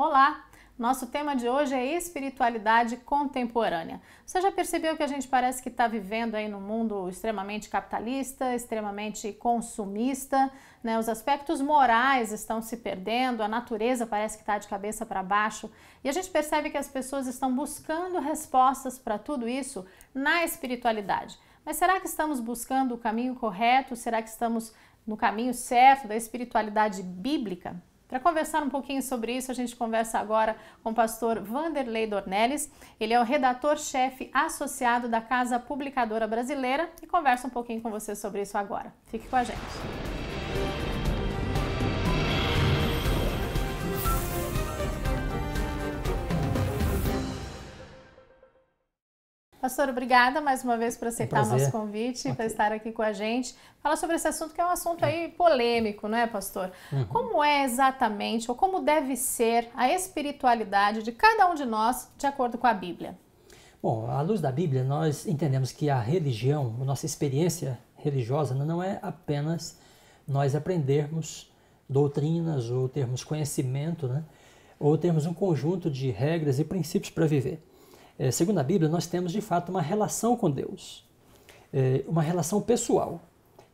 Olá! Nosso tema de hoje é espiritualidade contemporânea. Você já percebeu que a gente parece que está vivendo aí num mundo extremamente capitalista, extremamente consumista, né? Os aspectos morais estão se perdendo, a natureza parece que está de cabeça para baixo e a gente percebe que as pessoas estão buscando respostas para tudo isso na espiritualidade. Mas será que estamos buscando o caminho correto? Será que estamos no caminho certo da espiritualidade bíblica? Para conversar um pouquinho sobre isso, a gente conversa agora com o pastor Vanderlei Dornelles. Ele é o redator-chefe associado da Casa Publicadora Brasileira e conversa um pouquinho com você sobre isso agora. Fique com a gente. Pastor, obrigada mais uma vez por aceitar um o nosso convite, okay. para estar aqui com a gente. Fala sobre esse assunto que é um assunto aí polêmico, não é, pastor? Uhum. Como é exatamente, ou como deve ser a espiritualidade de cada um de nós, de acordo com a Bíblia? Bom, à luz da Bíblia, nós entendemos que a religião, a nossa experiência religiosa, não é apenas nós aprendermos doutrinas ou termos conhecimento, né? ou termos um conjunto de regras e princípios para viver. É, segundo a Bíblia, nós temos de fato uma relação com Deus, é, uma relação pessoal.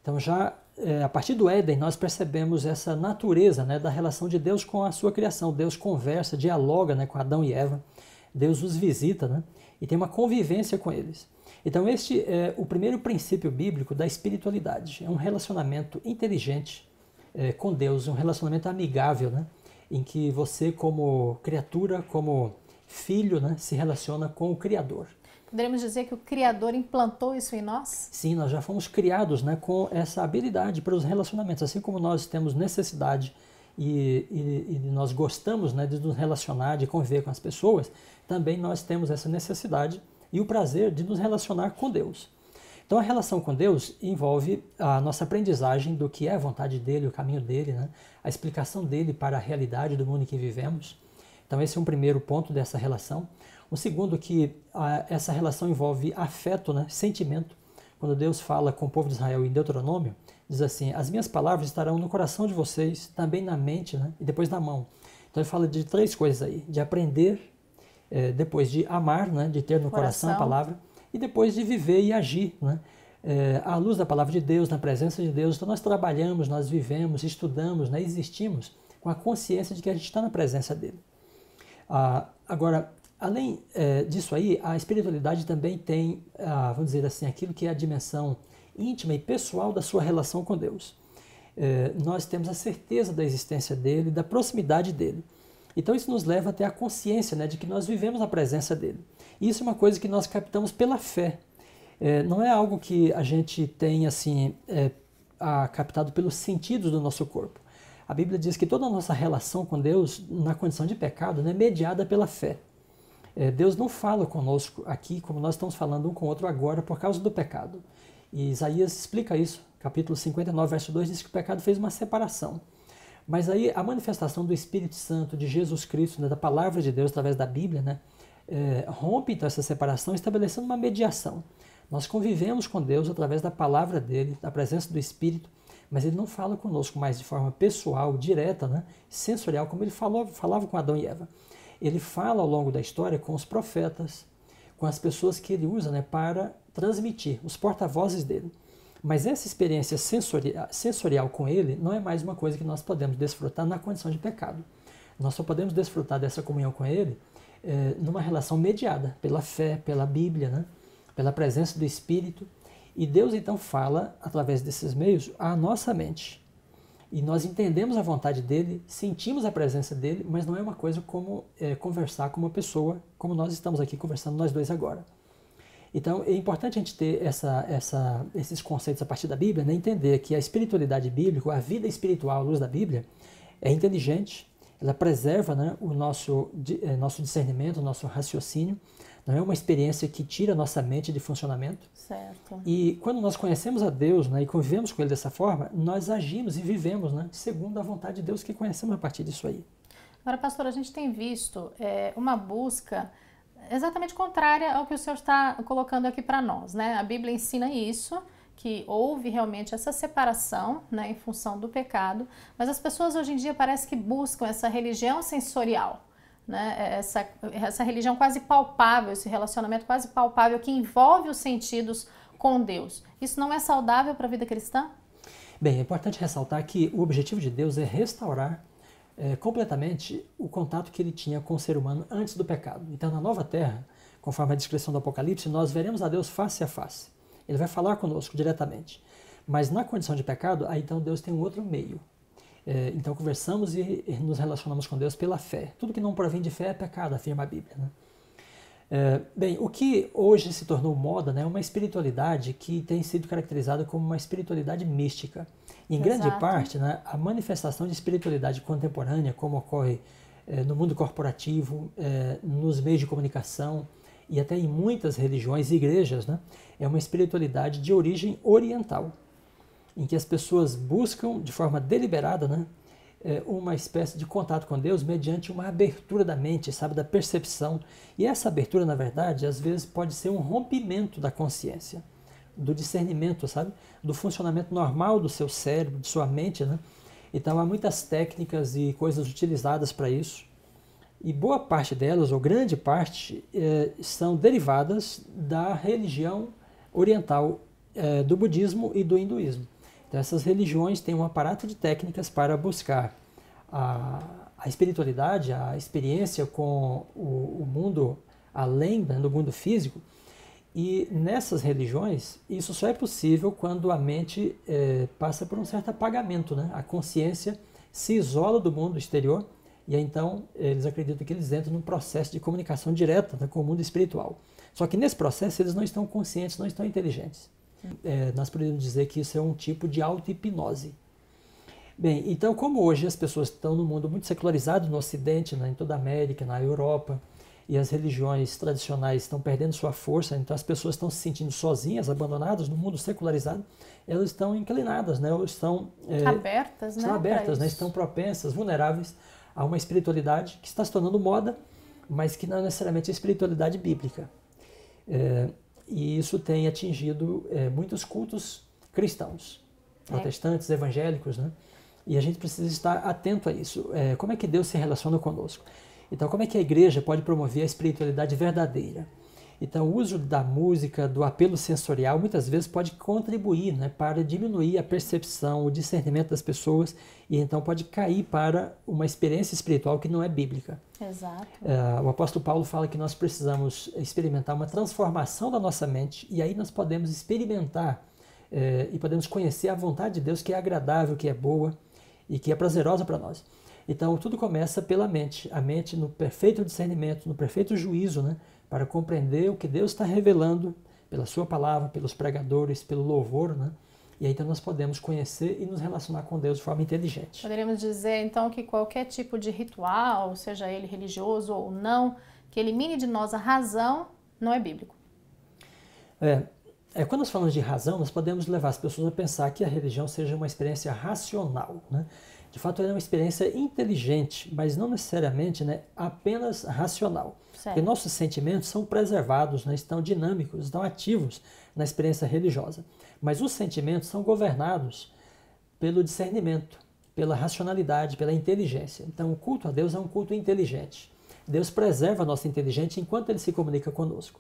Então, já é, a partir do Éden, nós percebemos essa natureza né, da relação de Deus com a sua criação. Deus conversa, dialoga né, com Adão e Eva, Deus os visita né, e tem uma convivência com eles. Então, este é o primeiro princípio bíblico da espiritualidade: é um relacionamento inteligente é, com Deus, um relacionamento amigável, né, em que você, como criatura, como filho né, se relaciona com o Criador. Poderíamos dizer que o Criador implantou isso em nós? Sim, nós já fomos criados né, com essa habilidade para os relacionamentos. Assim como nós temos necessidade e, e, e nós gostamos né, de nos relacionar, de conviver com as pessoas, também nós temos essa necessidade e o prazer de nos relacionar com Deus. Então a relação com Deus envolve a nossa aprendizagem do que é a vontade dele, o caminho dele, né? a explicação dele para a realidade do mundo em que vivemos. Então, esse é um primeiro ponto dessa relação. O segundo, que a, ah, essa relação envolve afeto, né? sentimento. Quando Deus fala com o povo de Israel em Deuteronômio, diz assim: As minhas palavras estarão no coração de vocês, também na mente né? e depois na mão. Então, ele fala de três coisas aí: de aprender, é, depois de amar, né? de ter no coração. coração a palavra, e depois de viver e agir. Né? É, à luz da palavra de Deus, na presença de Deus. Então, nós trabalhamos, nós vivemos, estudamos, né? existimos com a consciência de que a gente está na presença dele. Ah, agora, além é, disso aí, a espiritualidade também tem, ah, vamos dizer assim, aquilo que é a dimensão íntima e pessoal da sua relação com Deus. É, nós temos a certeza da existência dele, da proximidade dele. Então isso nos leva até a consciência né, de que nós vivemos na presença dele. E isso é uma coisa que nós captamos pela fé. É, não é algo que a gente tem assim é, a, captado pelos sentidos do nosso corpo. A Bíblia diz que toda a nossa relação com Deus, na condição de pecado, né, é mediada pela fé. É, Deus não fala conosco aqui como nós estamos falando um com o outro agora por causa do pecado. E Isaías explica isso. Capítulo 59, verso 2 diz que o pecado fez uma separação. Mas aí a manifestação do Espírito Santo, de Jesus Cristo, né, da palavra de Deus através da Bíblia, né, é, rompe então essa separação, estabelecendo uma mediação. Nós convivemos com Deus através da palavra dele, da presença do Espírito mas ele não fala conosco mais de forma pessoal, direta, né? sensorial, como ele falou, falava com Adão e Eva. Ele fala ao longo da história com os profetas, com as pessoas que ele usa né, para transmitir, os porta-vozes dele. Mas essa experiência sensorial, sensorial com ele não é mais uma coisa que nós podemos desfrutar na condição de pecado. Nós só podemos desfrutar dessa comunhão com ele é, numa relação mediada pela fé, pela Bíblia, né? pela presença do Espírito e Deus então fala, através desses meios, à nossa mente. E nós entendemos a vontade dele, sentimos a presença dele, mas não é uma coisa como é, conversar com uma pessoa, como nós estamos aqui conversando nós dois agora. Então é importante a gente ter essa, essa, esses conceitos a partir da Bíblia, né? entender que a espiritualidade bíblica, a vida espiritual à luz da Bíblia, é inteligente, ela preserva né, o nosso, é, nosso discernimento, o nosso raciocínio, não é uma experiência que tira a nossa mente de funcionamento. Certo. E quando nós conhecemos a Deus né, e convivemos com Ele dessa forma, nós agimos e vivemos né, segundo a vontade de Deus que conhecemos a partir disso aí. Agora, pastor, a gente tem visto é, uma busca exatamente contrária ao que o senhor está colocando aqui para nós. Né? A Bíblia ensina isso que houve realmente essa separação né, em função do pecado, mas as pessoas hoje em dia parece que buscam essa religião sensorial né? É, essa, essa religião quase palpável, esse relacionamento quase palpável que envolve os sentidos com Deus. Isso não é saudável para a vida cristã? Bem, é importante ressaltar que o objetivo de Deus é restaurar é, completamente o contato que ele tinha com o ser humano antes do pecado. Então, na nova terra, conforme a descrição do Apocalipse, nós veremos a Deus face a face. Ele vai falar conosco diretamente. Mas na condição de pecado, aí então Deus tem um outro meio. É, então conversamos e nos relacionamos com Deus pela fé. Tudo que não provém de fé é pecado, afirma a Bíblia. Né? É, bem, o que hoje se tornou moda né, é uma espiritualidade que tem sido caracterizada como uma espiritualidade mística. Em Exato. grande parte, né, a manifestação de espiritualidade contemporânea, como ocorre é, no mundo corporativo, é, nos meios de comunicação e até em muitas religiões e igrejas, né, é uma espiritualidade de origem oriental em que as pessoas buscam de forma deliberada, né? Eh, uma espécie de contato com Deus mediante uma abertura da mente, sabe, da percepção. E essa abertura, na verdade, às vezes pode ser um rompimento da consciência, do discernimento, sabe, do funcionamento normal do seu cérebro, de sua mente, né? Então há muitas técnicas e coisas utilizadas para isso. E boa parte delas, ou grande parte, eh, são derivadas da religião oriental, eh, do budismo e do hinduísmo. Então, essas religiões têm um aparato de técnicas para buscar a, a espiritualidade, a experiência com o, o mundo além né, do mundo físico. E nessas religiões, isso só é possível quando a mente é, passa por um certo apagamento, né? A consciência se isola do mundo exterior e aí, então eles acreditam que eles entram num processo de comunicação direta né, com o mundo espiritual. Só que nesse processo eles não estão conscientes, não estão inteligentes é, nós podemos dizer que isso é um tipo de auto-hipnose. Bem, então como hoje as pessoas estão no mundo muito secularizado, no Ocidente, né, em toda a América, na Europa, e as religiões tradicionais estão perdendo sua força, então as pessoas estão se sentindo sozinhas, abandonadas no mundo secularizado, elas estão inclinadas, né? Ou estão é, abertas, né, estão né? Abertas, né? Estão propensas, vulneráveis a uma espiritualidade que está se tornando moda, mas que não é necessariamente a espiritualidade bíblica. É, e isso tem atingido é, muitos cultos cristãos, é. protestantes, evangélicos, né? E a gente precisa estar atento a isso. É, como é que Deus se relaciona conosco? Então, como é que a igreja pode promover a espiritualidade verdadeira? Então, o uso da música, do apelo sensorial, muitas vezes pode contribuir né, para diminuir a percepção, o discernimento das pessoas e então pode cair para uma experiência espiritual que não é bíblica. Exato. Uh, o apóstolo Paulo fala que nós precisamos experimentar uma transformação da nossa mente e aí nós podemos experimentar é, e podemos conhecer a vontade de Deus que é agradável, que é boa e que é prazerosa para nós. Então, tudo começa pela mente. A mente, no perfeito discernimento, no perfeito juízo, né? para compreender o que Deus está revelando pela Sua palavra, pelos pregadores, pelo louvor, né? E aí, então nós podemos conhecer e nos relacionar com Deus de forma inteligente. Poderíamos dizer então que qualquer tipo de ritual, seja ele religioso ou não, que elimine de nós a razão, não é bíblico. É, é, quando nós falamos de razão, nós podemos levar as pessoas a pensar que a religião seja uma experiência racional. Né? De fato, ela é uma experiência inteligente, mas não necessariamente né, apenas racional. Certo. Porque nossos sentimentos são preservados, né, estão dinâmicos, estão ativos na experiência religiosa. Mas os sentimentos são governados pelo discernimento, pela racionalidade, pela inteligência. Então, o culto a Deus é um culto inteligente. Deus preserva a nossa inteligência enquanto ele se comunica conosco.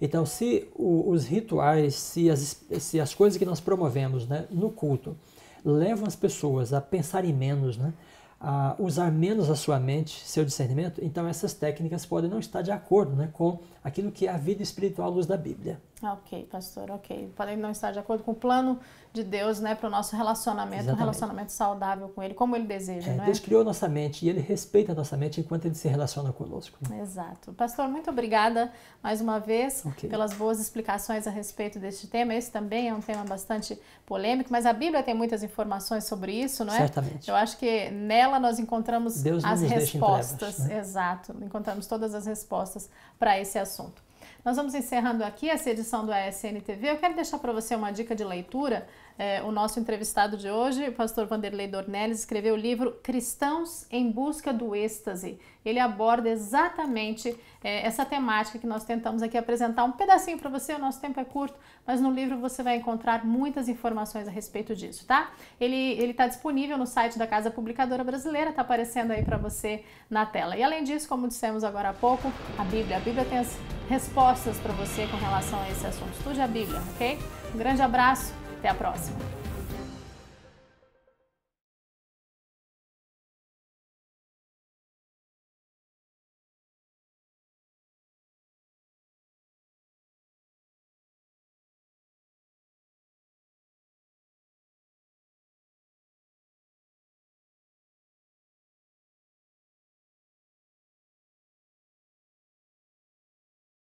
Então, se o, os rituais, se as, se as coisas que nós promovemos né, no culto, levam as pessoas a pensarem menos, né? a usar menos a sua mente, seu discernimento, então essas técnicas podem não estar de acordo né, com aquilo que é a vida espiritual à luz da Bíblia. Ok, pastor, ok. Podem não estar de acordo com o plano de Deus né, para o nosso relacionamento, Exatamente. um relacionamento saudável com Ele, como Ele deseja. É, é? Deus criou nossa mente e Ele respeita a nossa mente enquanto Ele se relaciona conosco. Né? Exato. Pastor, muito obrigada mais uma vez okay. pelas boas explicações a respeito deste tema. Esse também é um tema bastante polêmico, mas a Bíblia tem muitas informações sobre isso, não é? Certamente. Eu acho que nela nós encontramos Deus as respostas. Trevas, né? Exato. Encontramos todas as respostas para esse assunto. Nós vamos encerrando aqui essa edição do ASN TV. Eu quero deixar para você uma dica de leitura é, o nosso entrevistado de hoje, o pastor Vanderlei Dornelles, escreveu o livro Cristãos em Busca do Êxtase. Ele aborda exatamente é, essa temática que nós tentamos aqui apresentar um pedacinho para você. O nosso tempo é curto, mas no livro você vai encontrar muitas informações a respeito disso, tá? Ele está disponível no site da Casa Publicadora Brasileira, está aparecendo aí para você na tela. E além disso, como dissemos agora há pouco, a Bíblia. A Bíblia tem as respostas para você com relação a esse assunto. Estude a Bíblia, ok? Um grande abraço. Até a próxima!